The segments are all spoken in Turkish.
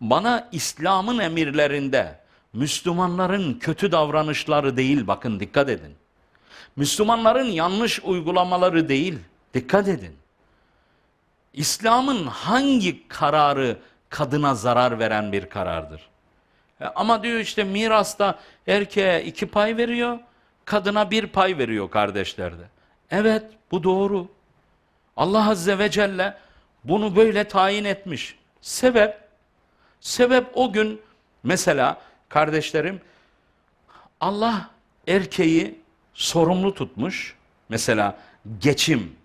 bana İslam'ın emirlerinde Müslümanların kötü davranışları değil bakın dikkat edin. Müslümanların yanlış uygulamaları değil dikkat edin. İslam'ın hangi kararı kadına zarar veren bir karardır? E, ama diyor işte mirasta erkeğe iki pay veriyor, kadına bir pay veriyor kardeşlerde. Evet bu doğru. Allah Azze ve Celle bunu böyle tayin etmiş. Sebep Sebep o gün mesela kardeşlerim Allah erkeği sorumlu tutmuş. Mesela geçim,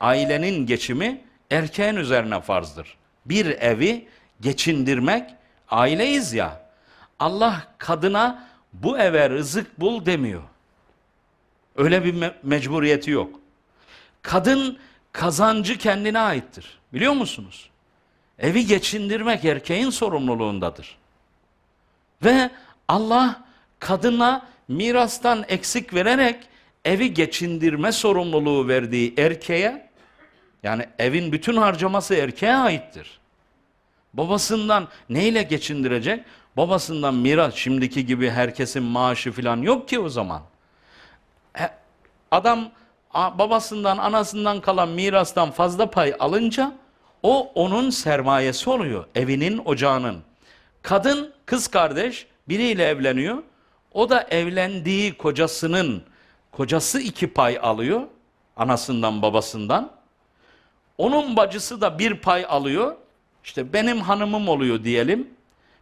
ailenin geçimi erkeğin üzerine farzdır. Bir evi geçindirmek aileyiz ya. Allah kadına bu eve rızık bul demiyor. Öyle bir me mecburiyeti yok. Kadın kazancı kendine aittir. Biliyor musunuz? Evi geçindirmek erkeğin sorumluluğundadır. Ve Allah kadına mirastan eksik vererek evi geçindirme sorumluluğu verdiği erkeğe yani evin bütün harcaması erkeğe aittir. Babasından neyle geçindirecek? Babasından miras şimdiki gibi herkesin maaşı falan yok ki o zaman. E, adam babasından anasından kalan mirastan fazla pay alınca o onun sermayesi oluyor. Evinin, ocağının. Kadın, kız kardeş biriyle evleniyor. O da evlendiği kocasının, kocası iki pay alıyor. Anasından, babasından. Onun bacısı da bir pay alıyor. İşte benim hanımım oluyor diyelim.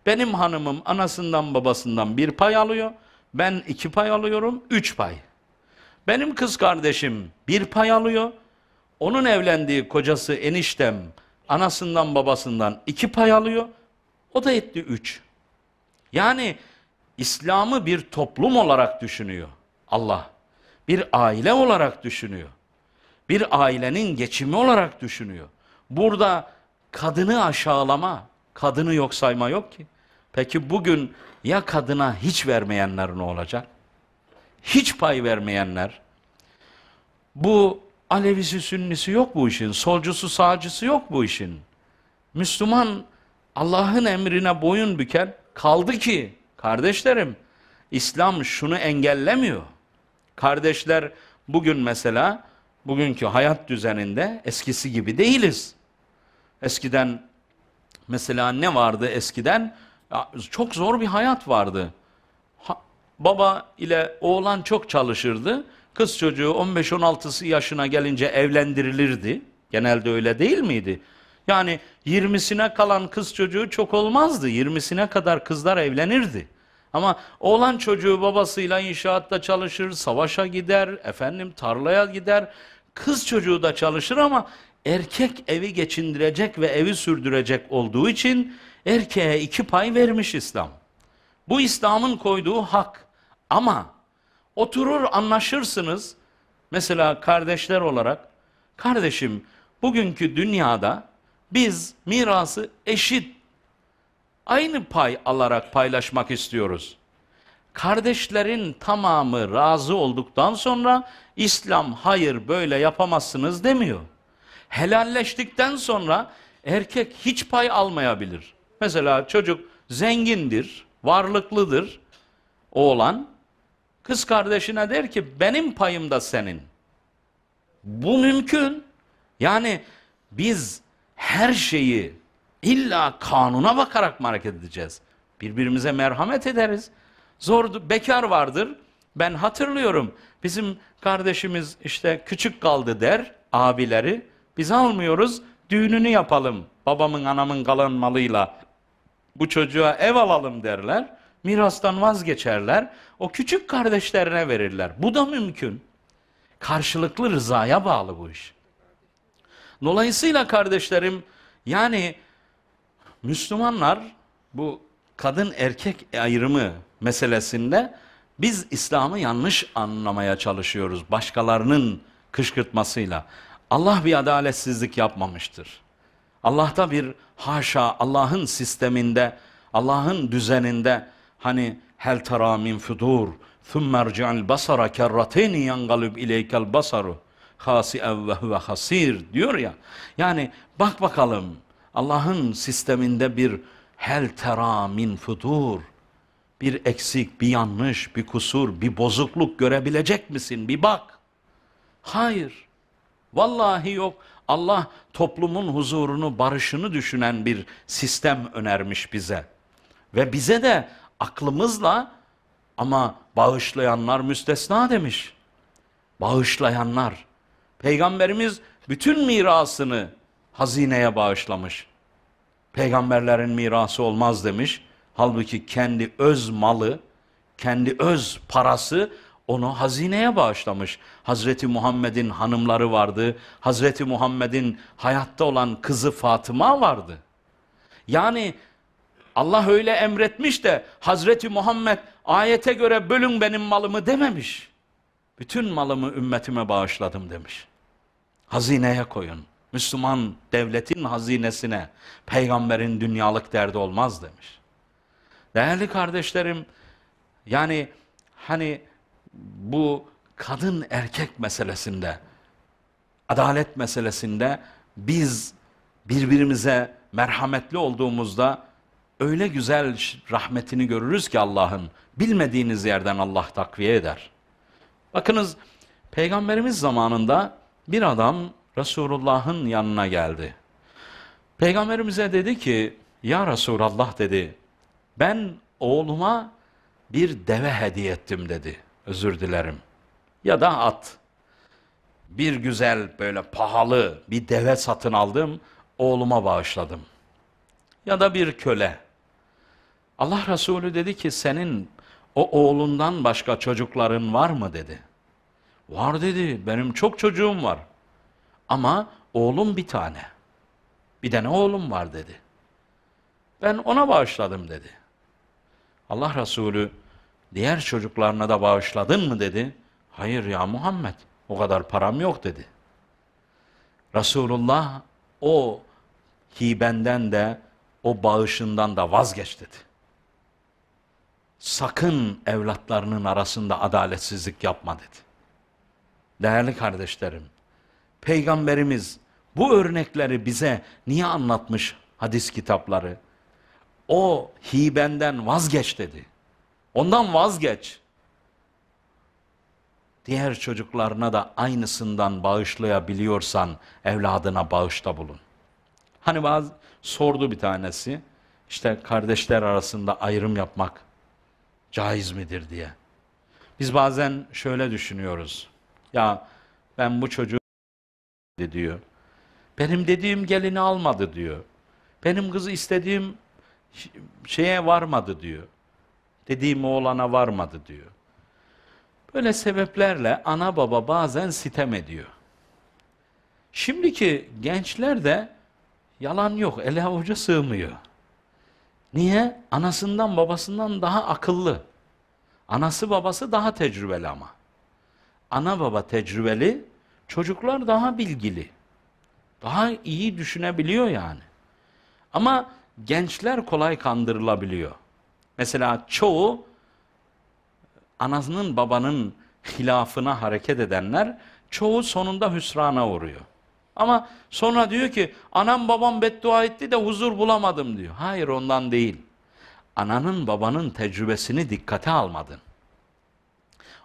Benim hanımım anasından babasından bir pay alıyor. Ben iki pay alıyorum, üç pay. Benim kız kardeşim bir pay alıyor. Onun evlendiği kocası eniştem anasından babasından iki pay alıyor. O da etti üç. Yani İslam'ı bir toplum olarak düşünüyor Allah. Bir aile olarak düşünüyor. Bir ailenin geçimi olarak düşünüyor. Burada kadını aşağılama, kadını yok sayma yok ki. Peki bugün ya kadına hiç vermeyenler ne olacak? Hiç pay vermeyenler. Bu Alevisi, Sünnisi yok bu işin. Solcusu, sağcısı yok bu işin. Müslüman Allah'ın emrine boyun büker. Kaldı ki kardeşlerim İslam şunu engellemiyor. Kardeşler bugün mesela bugünkü hayat düzeninde eskisi gibi değiliz. Eskiden mesela ne vardı eskiden? Ya, çok zor bir hayat vardı. Ha, baba ile oğlan çok çalışırdı. Kız çocuğu 15-16'sı yaşına gelince evlendirilirdi. Genelde öyle değil miydi? Yani 20'sine kalan kız çocuğu çok olmazdı. 20'sine kadar kızlar evlenirdi. Ama oğlan çocuğu babasıyla inşaatta çalışır, savaşa gider, efendim tarlaya gider. Kız çocuğu da çalışır ama erkek evi geçindirecek ve evi sürdürecek olduğu için erkeğe iki pay vermiş İslam. Bu İslam'ın koyduğu hak. Ama Oturur anlaşırsınız. Mesela kardeşler olarak, kardeşim bugünkü dünyada biz mirası eşit, aynı pay alarak paylaşmak istiyoruz. Kardeşlerin tamamı razı olduktan sonra İslam hayır böyle yapamazsınız demiyor. Helalleştikten sonra erkek hiç pay almayabilir. Mesela çocuk zengindir, varlıklıdır oğlan Kız kardeşine der ki benim payım da senin. Bu mümkün. Yani biz her şeyi illa kanuna bakarak mı hareket edeceğiz? Birbirimize merhamet ederiz. Zordu. bekar vardır. Ben hatırlıyorum. Bizim kardeşimiz işte küçük kaldı der abileri. Biz almıyoruz. Düğününü yapalım. Babamın anamın kalan malıyla bu çocuğa ev alalım derler mirastan vazgeçerler. O küçük kardeşlerine verirler. Bu da mümkün. Karşılıklı rızaya bağlı bu iş. Dolayısıyla kardeşlerim yani Müslümanlar bu kadın erkek ayrımı meselesinde biz İslam'ı yanlış anlamaya çalışıyoruz başkalarının kışkırtmasıyla. Allah bir adaletsizlik yapmamıştır. Allah'ta bir haşa Allah'ın sisteminde, Allah'ın düzeninde Hani hel tera min fudur thummerci'al basara kerrateyni yangalib ileykel basaru hasi ve huve hasir diyor ya. Yani bak bakalım Allah'ın sisteminde bir hel tera min fudur bir eksik, bir yanlış, bir kusur, bir bozukluk görebilecek misin? Bir bak. Hayır. Vallahi yok. Allah toplumun huzurunu, barışını düşünen bir sistem önermiş bize. Ve bize de aklımızla ama bağışlayanlar müstesna demiş. Bağışlayanlar. Peygamberimiz bütün mirasını hazineye bağışlamış. Peygamberlerin mirası olmaz demiş. Halbuki kendi öz malı, kendi öz parası onu hazineye bağışlamış. Hazreti Muhammed'in hanımları vardı. Hazreti Muhammed'in hayatta olan kızı Fatıma vardı. Yani Allah öyle emretmiş de Hazreti Muhammed ayete göre bölün benim malımı dememiş. Bütün malımı ümmetime bağışladım demiş. Hazineye koyun. Müslüman devletin hazinesine peygamberin dünyalık derdi olmaz demiş. Değerli kardeşlerim yani hani bu kadın erkek meselesinde adalet meselesinde biz birbirimize merhametli olduğumuzda öyle güzel rahmetini görürüz ki Allah'ın bilmediğiniz yerden Allah takviye eder. Bakınız peygamberimiz zamanında bir adam Resulullah'ın yanına geldi. Peygamberimize dedi ki ya Resulallah dedi ben oğluma bir deve hediye ettim dedi. Özür dilerim. Ya da at. Bir güzel böyle pahalı bir deve satın aldım oğluma bağışladım. Ya da bir köle Allah Resulü dedi ki senin o oğlundan başka çocukların var mı dedi. Var dedi benim çok çocuğum var ama oğlum bir tane. Bir tane oğlum var dedi. Ben ona bağışladım dedi. Allah Resulü diğer çocuklarına da bağışladın mı dedi. Hayır ya Muhammed o kadar param yok dedi. Resulullah o hibenden de o bağışından da vazgeç dedi sakın evlatlarının arasında adaletsizlik yapma dedi. Değerli kardeşlerim, Peygamberimiz bu örnekleri bize niye anlatmış hadis kitapları? O hibenden vazgeç dedi. Ondan vazgeç. Diğer çocuklarına da aynısından bağışlayabiliyorsan evladına bağışta bulun. Hani bazı sordu bir tanesi, işte kardeşler arasında ayrım yapmak caiz midir diye. Biz bazen şöyle düşünüyoruz. Ya ben bu çocuğu diyor. Benim dediğim gelini almadı diyor. Benim kızı istediğim şeye varmadı diyor. Dediğim oğlana varmadı diyor. Böyle sebeplerle ana baba bazen sitem ediyor. Şimdiki gençler de yalan yok, ele avuca sığmıyor. Niye? Anasından babasından daha akıllı. Anası babası daha tecrübeli ama. Ana baba tecrübeli, çocuklar daha bilgili. Daha iyi düşünebiliyor yani. Ama gençler kolay kandırılabiliyor. Mesela çoğu anasının babanın hilafına hareket edenler çoğu sonunda hüsrana uğruyor. Ama sonra diyor ki anam babam beddua etti de huzur bulamadım diyor. Hayır ondan değil. Ananın babanın tecrübesini dikkate almadın.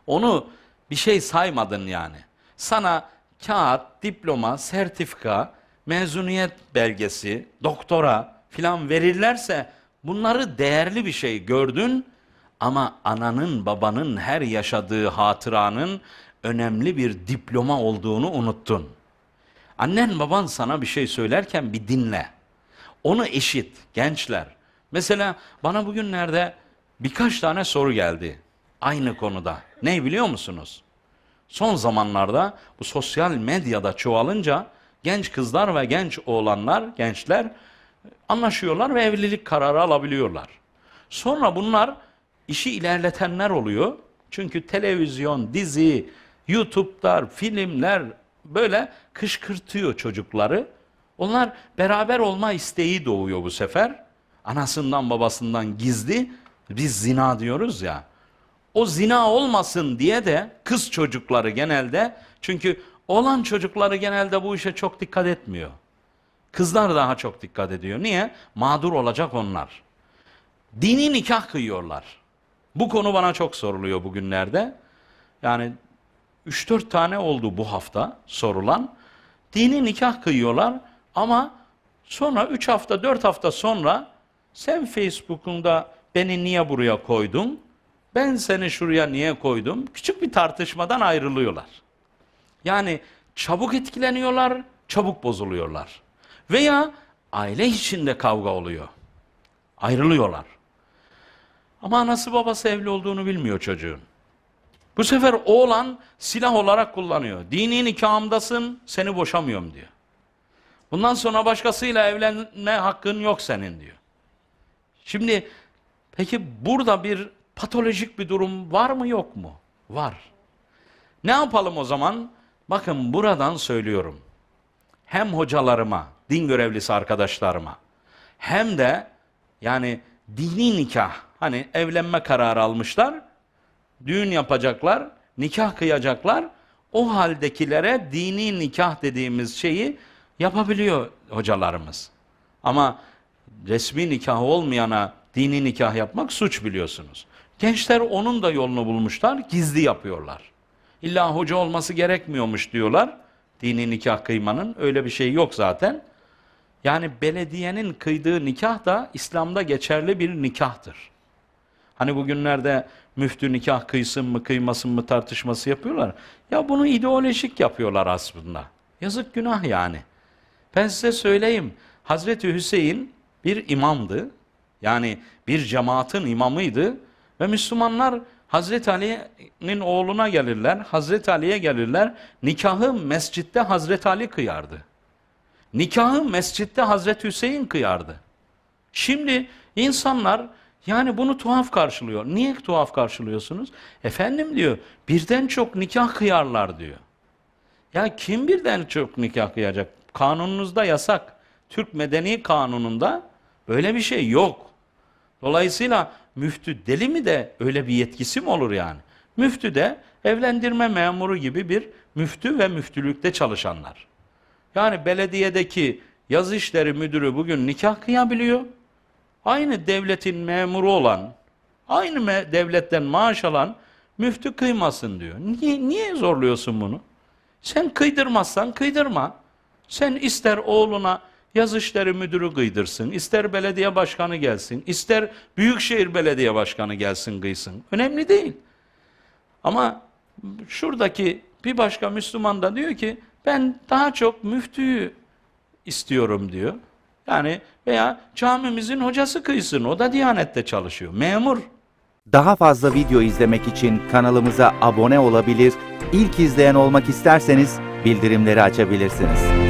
Onu bir şey saymadın yani. Sana kağıt, diploma, sertifika, mezuniyet belgesi, doktora filan verirlerse bunları değerli bir şey gördün ama ananın babanın her yaşadığı hatıranın önemli bir diploma olduğunu unuttun. Annen baban sana bir şey söylerken bir dinle. Onu eşit gençler. Mesela bana bugünlerde birkaç tane soru geldi. Aynı konuda. Ne biliyor musunuz? Son zamanlarda bu sosyal medyada çoğalınca genç kızlar ve genç oğlanlar, gençler anlaşıyorlar ve evlilik kararı alabiliyorlar. Sonra bunlar işi ilerletenler oluyor. Çünkü televizyon, dizi, YouTube'lar, filmler, böyle kışkırtıyor çocukları. Onlar beraber olma isteği doğuyor bu sefer. Anasından babasından gizli biz zina diyoruz ya. O zina olmasın diye de kız çocukları genelde çünkü olan çocukları genelde bu işe çok dikkat etmiyor. Kızlar daha çok dikkat ediyor. Niye? Mağdur olacak onlar. Dini nikah kıyıyorlar. Bu konu bana çok soruluyor bugünlerde. Yani 3-4 tane oldu bu hafta sorulan. Dini nikah kıyıyorlar ama sonra 3 hafta 4 hafta sonra sen Facebook'unda beni niye buraya koydun? Ben seni şuraya niye koydum? Küçük bir tartışmadan ayrılıyorlar. Yani çabuk etkileniyorlar, çabuk bozuluyorlar. Veya aile içinde kavga oluyor. Ayrılıyorlar. Ama anası babası evli olduğunu bilmiyor çocuğun. Bu sefer oğlan silah olarak kullanıyor. Dini nikahımdasın seni boşamıyorum diyor. Bundan sonra başkasıyla evlenme hakkın yok senin diyor. Şimdi peki burada bir patolojik bir durum var mı yok mu? Var. Ne yapalım o zaman? Bakın buradan söylüyorum. Hem hocalarıma, din görevlisi arkadaşlarıma hem de yani dini nikah hani evlenme kararı almışlar düğün yapacaklar, nikah kıyacaklar. O haldekilere dini nikah dediğimiz şeyi yapabiliyor hocalarımız. Ama resmi nikah olmayana dini nikah yapmak suç biliyorsunuz. Gençler onun da yolunu bulmuşlar, gizli yapıyorlar. İlla hoca olması gerekmiyormuş diyorlar. Dini nikah kıymanın öyle bir şey yok zaten. Yani belediyenin kıydığı nikah da İslam'da geçerli bir nikahtır. Hani bugünlerde müftü nikah kıysın mı kıymasın mı tartışması yapıyorlar. Ya bunu ideolojik yapıyorlar aslında. Yazık günah yani. Ben size söyleyeyim. Hazreti Hüseyin bir imamdı. Yani bir cemaatin imamıydı. Ve Müslümanlar Hazreti Ali'nin oğluna gelirler. Hazreti Ali'ye gelirler. Nikahı mescitte Hazreti Ali kıyardı. Nikahı mescitte Hazreti Hüseyin kıyardı. Şimdi insanlar yani bunu tuhaf karşılıyor. Niye tuhaf karşılıyorsunuz? Efendim diyor, birden çok nikah kıyarlar diyor. Ya kim birden çok nikah kıyacak? Kanununuzda yasak. Türk Medeni Kanunu'nda böyle bir şey yok. Dolayısıyla müftü deli mi de öyle bir yetkisi mi olur yani? Müftü de evlendirme memuru gibi bir müftü ve müftülükte çalışanlar. Yani belediyedeki yazı işleri müdürü bugün nikah kıyabiliyor aynı devletin memuru olan, aynı devletten maaş alan müftü kıymasın diyor. Niye, niye zorluyorsun bunu? Sen kıydırmazsan kıydırma. Sen ister oğluna yaz işleri müdürü kıydırsın, ister belediye başkanı gelsin, ister büyükşehir belediye başkanı gelsin kıysın. Önemli değil. Ama şuradaki bir başka Müslüman da diyor ki ben daha çok müftüyü istiyorum diyor. Yani veya camimizin hocası kıysın o da Diyanet'te çalışıyor. Memur. Daha fazla video izlemek için kanalımıza abone olabilir, ilk izleyen olmak isterseniz bildirimleri açabilirsiniz.